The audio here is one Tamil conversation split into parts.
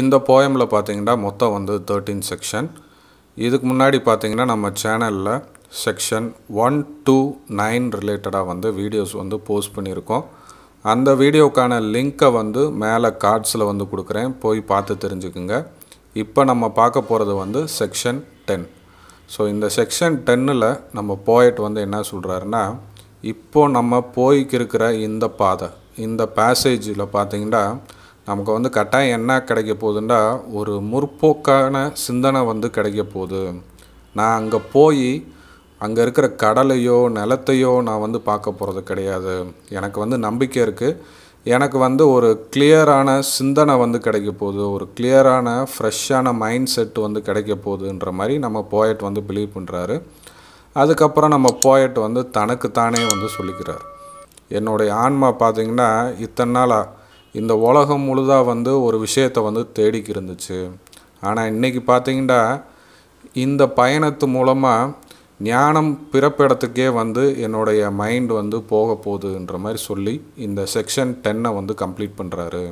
இந்த போயமில் பார்த்திங்கன்னா மொத்தம் வந்து தேர்ட்டீன் செக்ஷன் இதுக்கு முன்னாடி பார்த்திங்கன்னா நம்ம சேனலில் செக்ஷன் ஒன் டூ நைன் ரிலேட்டடாக வந்து வீடியோஸ் வந்து போஸ்ட் பண்ணியிருக்கோம் அந்த வீடியோக்கான லிங்க்கை வந்து மேலே கார்ட்ஸில் வந்து கொடுக்குறேன் போய் பார்த்து தெரிஞ்சுக்குங்க இப்போ நம்ம பார்க்க போகிறது வந்து செக்ஷன் டென் ஸோ இந்த செக்ஷன் டென்னில் நம்ம போயட் வந்து என்ன சொல்கிறாருன்னா இப்போது நம்ம போய்க்கு இருக்கிற இந்த பாதை இந்த பேசேஜில் பார்த்தீங்கன்னா நமக்கு வந்து கட்டாயம் என்ன கிடைக்க போகுதுன்னா ஒரு முற்போக்கான சிந்தனை வந்து கிடைக்க போகுது நான் அங்கே போய் அங்கே இருக்கிற கடலையோ நிலத்தையோ நான் வந்து பார்க்க போகிறது கிடையாது எனக்கு வந்து நம்பிக்கை இருக்குது எனக்கு வந்து ஒரு கிளியரான சிந்தனை வந்து கிடைக்க போகுது ஒரு கிளியரான ஃப்ரெஷ்ஷான மைண்ட் செட் வந்து கிடைக்க போகுதுன்ற மாதிரி நம்ம போயட் வந்து பிலீவ் பண்ணுறாரு அதுக்கப்புறம் நம்ம போயட் வந்து தனக்குத்தானே வந்து சொல்லிக்கிறார் என்னுடைய ஆன்மா பார்த்திங்கன்னா இத்தனை நாளாக இந்த உலகம் முழுதாக வந்து ஒரு விஷயத்தை வந்து தேடிக்க இருந்துச்சு ஆனால் இன்றைக்கி பார்த்தீங்கன்னா இந்த பயணத்து மூலமாக ஞானம் பிறப்பிடத்துக்கே வந்து என்னுடைய மைண்ட் வந்து போக போகுதுன்ற மாதிரி சொல்லி இந்த செக்ஷன் டென்னை வந்து கம்ப்ளீட் பண்ணுறாரு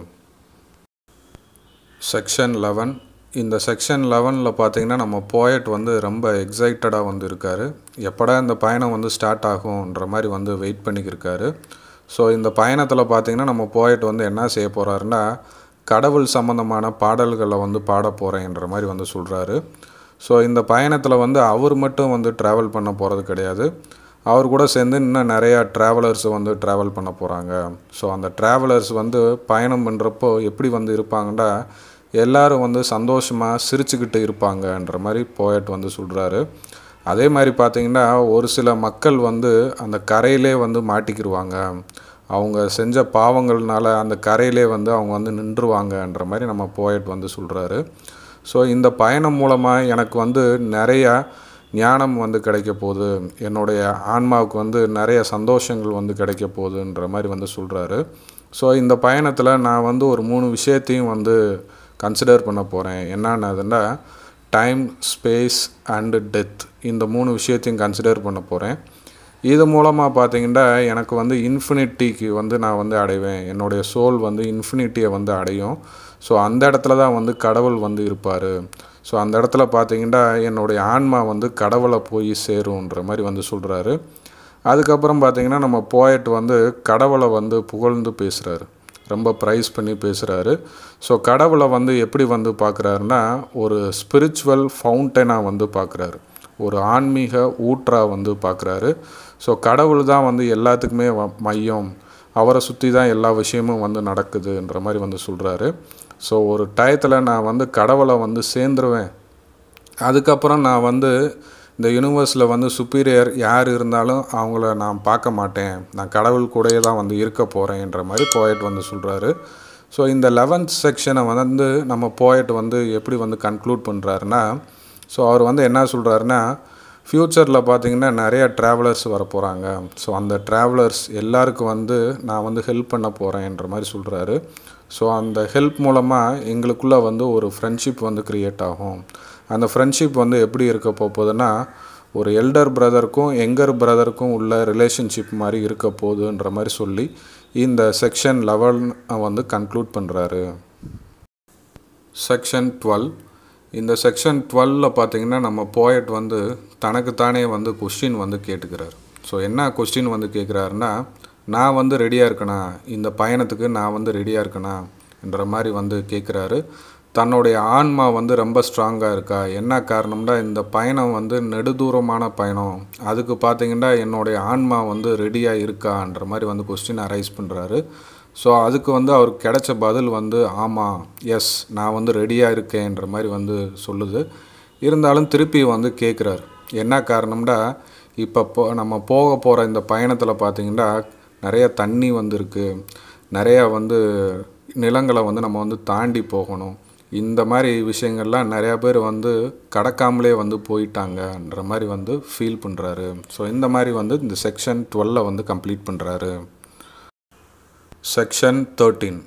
செக்ஷன் லெவன் இந்த செக்ஷன் லெவனில் பார்த்திங்கன்னா நம்ம போயட் வந்து ரொம்ப எக்ஸைட்டடாக வந்து இருக்கார் எப்படா இந்த பயணம் வந்து ஸ்டார்ட் ஆகும்ன்ற மாதிரி வந்து வெயிட் பண்ணிக்கிருக்காரு ஸோ இந்த பயணத்தில் பார்த்திங்கன்னா நம்ம போயிட்டு வந்து என்ன செய்ய போகிறாருன்னா கடவுள் சம்மந்தமான பாடல்களை வந்து பாட போகிறேன்ற மாதிரி வந்து சொல்கிறாரு ஸோ இந்த பயணத்தில் வந்து அவர் மட்டும் வந்து ட்ராவல் பண்ண போகிறது கிடையாது அவர் கூட சேர்ந்து இன்னும் நிறையா ட்ராவலர்ஸ் வந்து ட்ராவல் பண்ண போகிறாங்க ஸோ அந்த ட்ராவலர்ஸ் வந்து பயணம் பண்ணுறப்போ எப்படி வந்து இருப்பாங்கன்னா எல்லோரும் வந்து சந்தோஷமாக சிரிச்சுக்கிட்டு இருப்பாங்கன்ற மாதிரி போயட் வந்து சொல்கிறாரு அதே மாதிரி பார்த்திங்கன்னா ஒரு சில மக்கள் வந்து அந்த கரையிலே வந்து மாட்டிக்கிடுவாங்க அவங்க செஞ்ச பாவங்கள்னால அந்த கரையிலே வந்து அவங்க வந்து நின்றுவாங்கன்ற மாதிரி நம்ம போயட் வந்து சொல்கிறாரு ஸோ இந்த பயணம் மூலமாக எனக்கு வந்து நிறையா ஞானம் வந்து கிடைக்க போகுது என்னுடைய ஆன்மாவுக்கு வந்து நிறைய சந்தோஷங்கள் வந்து கிடைக்க போகுதுன்ற மாதிரி வந்து சொல்கிறாரு ஸோ இந்த பயணத்தில் நான் வந்து ஒரு மூணு விஷயத்தையும் வந்து கன்சிடர் பண்ண போகிறேன் என்னென்னதுன்னா டைம் ஸ்பேஸ் அண்டு டெத் இந்த மூணு விஷயத்தையும் கன்சிடர் பண்ண போகிறேன் இது மூலமாக பார்த்தீங்கன்னா எனக்கு வந்து இன்ஃபினிட்டிக்கு வந்து நான் வந்து அடைவேன் என்னுடைய சோல் வந்து இன்ஃபினிட்டியை வந்து அடையும் ஸோ அந்த இடத்துல தான் வந்து கடவுள் வந்து இருப்பார் ஸோ அந்த இடத்துல பார்த்தீங்கன்னா என்னுடைய ஆன்மா வந்து கடவுளை போய் சேரும்ன்ற மாதிரி வந்து சொல்கிறாரு அதுக்கப்புறம் பார்த்திங்கன்னா நம்ம போயிட்டு வந்து கடவுளை வந்து புகழ்ந்து பேசுகிறாரு ரொம்ப ப்ரைஸ் பண்ணி பேசுகிறாரு ஸோ கடவுளை வந்து எப்படி வந்து பார்க்குறாருன்னா ஒரு ஸ்பிரிச்சுவல் ஃபவுண்டனாக வந்து பார்க்குறாரு ஒரு ஆன்மீக ஊற்றாக வந்து பார்க்குறாரு ஸோ கடவுள் தான் வந்து எல்லாத்துக்குமே மையம் அவரை சுற்றி தான் எல்லா விஷயமும் வந்து நடக்குதுன்ற மாதிரி வந்து சொல்கிறாரு ஸோ ஒரு டயத்தில் நான் வந்து கடவுளை வந்து சேர்ந்துருவேன் அதுக்கப்புறம் நான் வந்து இந்த யூனிவர்ஸில் வந்து சுப்பீரியர் யார் இருந்தாலும் அவங்கள நான் பார்க்க மாட்டேன் நான் கடவுள் கூடயே தான் வந்து இருக்க போகிறேன்ற மாதிரி போயட் வந்து சொல்கிறாரு ஸோ இந்த லெவன்த் செக்ஷனை வந்து நம்ம போயட் வந்து எப்படி வந்து கன்க்ளூட் பண்ணுறாருன்னா ஸோ அவர் வந்து என்ன சொல்கிறாருன்னா ஃப்யூச்சரில் பார்த்திங்கன்னா நிறைய ட்ராவலர்ஸ் வர போகிறாங்க ஸோ அந்த ட்ராவலர்ஸ் எல்லாருக்கும் வந்து நான் வந்து ஹெல்ப் பண்ண போகிறேன்ற மாதிரி சொல்கிறாரு ஸோ அந்த ஹெல்ப் மூலமாக எங்களுக்குள்ளே வந்து ஒரு ஃப்ரெண்ட்ஷிப் வந்து க்ரியேட் ஆகும் அந்த ஃப்ரெண்ட்ஷிப் வந்து எப்படி இருக்க போகுதுன்னா ஒரு எல்டர் பிரதருக்கும் எங்கர் பிரதருக்கும் உள்ள ரிலேஷன்ஷிப் மாதிரி இருக்க போகுதுன்ற மாதிரி சொல்லி இந்த செக்ஷன் லெவல் வந்து கன்க்ளூட் பண்ணுறாரு செக்ஷன் டுவெல் இந்த செக்ஷன் டுவெல்வில் பார்த்திங்கன்னா நம்ம போயட் வந்து தனக்குத்தானே வந்து கொஸ்டின் வந்து கேட்டுக்கிறார் ஸோ என்ன கொஸ்டின் வந்து கேட்குறாருன்னா நான் வந்து ரெடியாக இருக்கணும் இந்த பயணத்துக்கு நான் வந்து ரெடியாக இருக்கணும் என்ற மாதிரி வந்து கேட்குறாரு தன்னுடைய ஆன்மா வந்து ரொம்ப ஸ்ட்ராங்காக இருக்கா என்ன காரணம்னா இந்த பயணம் வந்து நெடுதூரமான பயணம் அதுக்கு பார்த்திங்கன்னா என்னுடைய ஆன்மா வந்து ரெடியாக இருக்கான்ற மாதிரி வந்து கொஸ்டின் அரைஸ் பண்ணுறாரு ஸோ அதுக்கு வந்து அவருக்கு கிடைச்ச பதில் வந்து ஆமாம் எஸ் நான் வந்து ரெடியாக இருக்கேன்ற மாதிரி வந்து சொல்லுது இருந்தாலும் திருப்பி வந்து கேட்குறாரு என்ன காரணம்னா இப்போ நம்ம போக போகிற இந்த பயணத்தில் பார்த்திங்கன்னா நிறைய தண்ணி வந்திருக்கு நிறையா வந்து நிலங்களை வந்து நம்ம வந்து தாண்டி போகணும் இந்த மாதிரி விஷயங்கள்லாம் நிறையா பேர் வந்து கடக்காமலே வந்து போயிட்டாங்கன்ற மாதிரி வந்து ஃபீல் பண்ணுறாரு ஸோ இந்த மாதிரி வந்து இந்த செக்ஷன் டுவெல்ல வந்து கம்ப்ளீட் பண்ணுறாரு செக்ஷன் தேர்ட்டீன்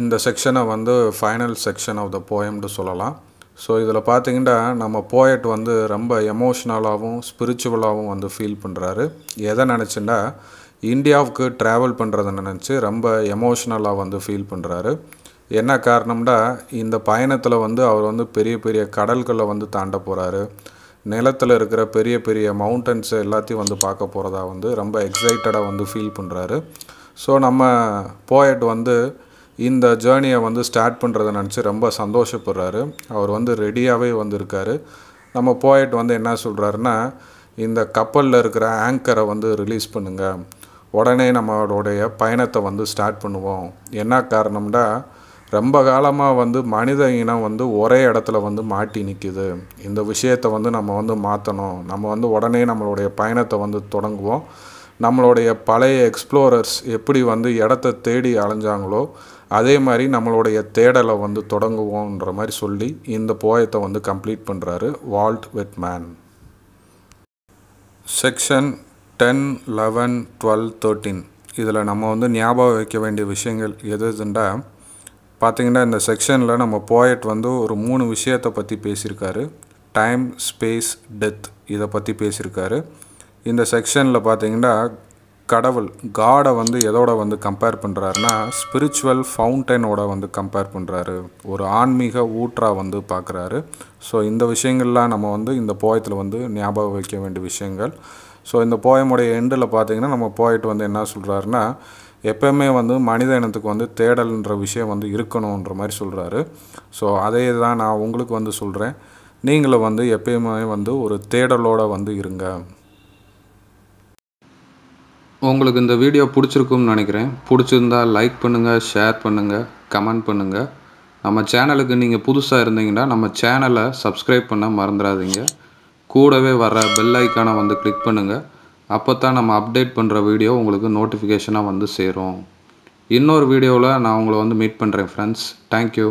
இந்த செக்ஷனை வந்து ஃபைனல் செக்ஷன் ஆஃப் த போயம்னு சொல்லலாம் ஸோ இதில் பார்த்தீங்கன்னா நம்ம போயட் வந்து ரொம்ப எமோஷ்னலாகவும் ஸ்பிரிச்சுவலாகவும் வந்து ஃபீல் பண்ணுறாரு எதை நினச்சுன்னா இந்தியாவுக்கு ட்ராவல் பண்ணுறதை நினச்சி ரொம்ப எமோஷ்னலாக வந்து ஃபீல் பண்ணுறாரு என்ன காரணம்னா இந்த பயணத்தில் வந்து அவர் வந்து பெரிய பெரிய கடல்களை வந்து தாண்ட போகிறாரு நிலத்தில் இருக்கிற பெரிய பெரிய மவுண்டன்ஸ் எல்லாத்தையும் வந்து பார்க்க போகிறதா வந்து ரொம்ப எக்ஸைட்டடாக வந்து ஃபீல் பண்ணுறாரு ஸோ நம்ம போயட் வந்து இந்த ஜேர்னியை வந்து ஸ்டார்ட் பண்ணுறத நினச்சி ரொம்ப சந்தோஷப்படுறாரு அவர் வந்து ரெடியாகவே வந்துருக்கார் நம்ம போயட் வந்து என்ன சொல்கிறாருன்னா இந்த கப்பலில் இருக்கிற ஆங்கரை வந்து ரிலீஸ் பண்ணுங்கள் உடனே நம்மளுடைய பயணத்தை வந்து ஸ்டார்ட் பண்ணுவோம் என்ன காரணம்னா ரொம்ப காலமாக வந்து மனித இனம் வந்து ஒரே இடத்துல வந்து மாட்டி நிற்கிது இந்த விஷயத்தை வந்து நம்ம வந்து மாற்றணும் நம்ம வந்து உடனே நம்மளுடைய பயணத்தை வந்து தொடங்குவோம் நம்மளுடைய பழைய எக்ஸ்ப்ளோரர்ஸ் எப்படி வந்து இடத்த தேடி அலைஞ்சாங்களோ அதே மாதிரி நம்மளுடைய தேடலை வந்து தொடங்குவோன்ற மாதிரி சொல்லி இந்த போயத்தை வந்து கம்ப்ளீட் பண்ணுறாரு Walt Whitman section ten eleven twelve thirteen இதில் நம்ம வந்து ஞாபகம் வைக்க வேண்டிய விஷயங்கள் எது எதுண்டா பார்த்திங்கன்னா இந்த செக்ஷனில் நம்ம போயட் வந்து ஒரு மூணு விஷயத்தை பற்றி பேசியிருக்காரு டைம் ஸ்பேஸ் டெத் இதை பற்றி பேசியிருக்காரு இந்த செக்ஷனில் பார்த்திங்கன்னா கடவுள் காடை வந்து எதோட வந்து கம்பேர் பண்ணுறாருனா ஸ்பிரிச்சுவல் ஃபவுண்டனோட வந்து கம்பேர் பண்ணுறாரு ஒரு ஆன்மீக ஊற்றாக வந்து பார்க்குறாரு ஸோ இந்த விஷயங்கள்லாம் நம்ம வந்து இந்த போயத்தில் வந்து ஞாபகம் வைக்க வேண்டிய விஷயங்கள் ஸோ இந்த போயமுடைய எண்டில் பார்த்திங்கன்னா நம்ம போயிட்டு வந்து என்ன சொல்கிறாருன்னா எப்போயுமே வந்து மனித இனத்துக்கு வந்து தேடல்ன்ற விஷயம் வந்து இருக்கணுன்ற மாதிரி சொல்கிறாரு ஸோ அதே தான் நான் உங்களுக்கு வந்து சொல்கிறேன் நீங்களும் வந்து எப்பயுமே வந்து ஒரு தேடலோடு வந்து இருங்க உங்களுக்கு இந்த வீடியோ பிடிச்சிருக்கும்னு நினைக்கிறேன் பிடிச்சிருந்தா லைக் பண்ணுங்கள் ஷேர் பண்ணுங்கள் கமெண்ட் பண்ணுங்கள் நம்ம சேனலுக்கு நீங்கள் புதுசாக இருந்தீங்கன்னா நம்ம சேனலை சப்ஸ்கிரைப் பண்ண மறந்துடாதீங்க கூடவே வர பெல் ஐக்கானை வந்து கிளிக் பண்ணுங்கள் அப்போ தான் நம்ம அப்டேட் பண்ணுற வீடியோ உங்களுக்கு நோட்டிஃபிகேஷனாக வந்து சேரும் இன்னொரு வீடியோவில் நான் உங்களை வந்து மீட் பண்ணுறேன் ஃப்ரெண்ட்ஸ் தேங்க்யூ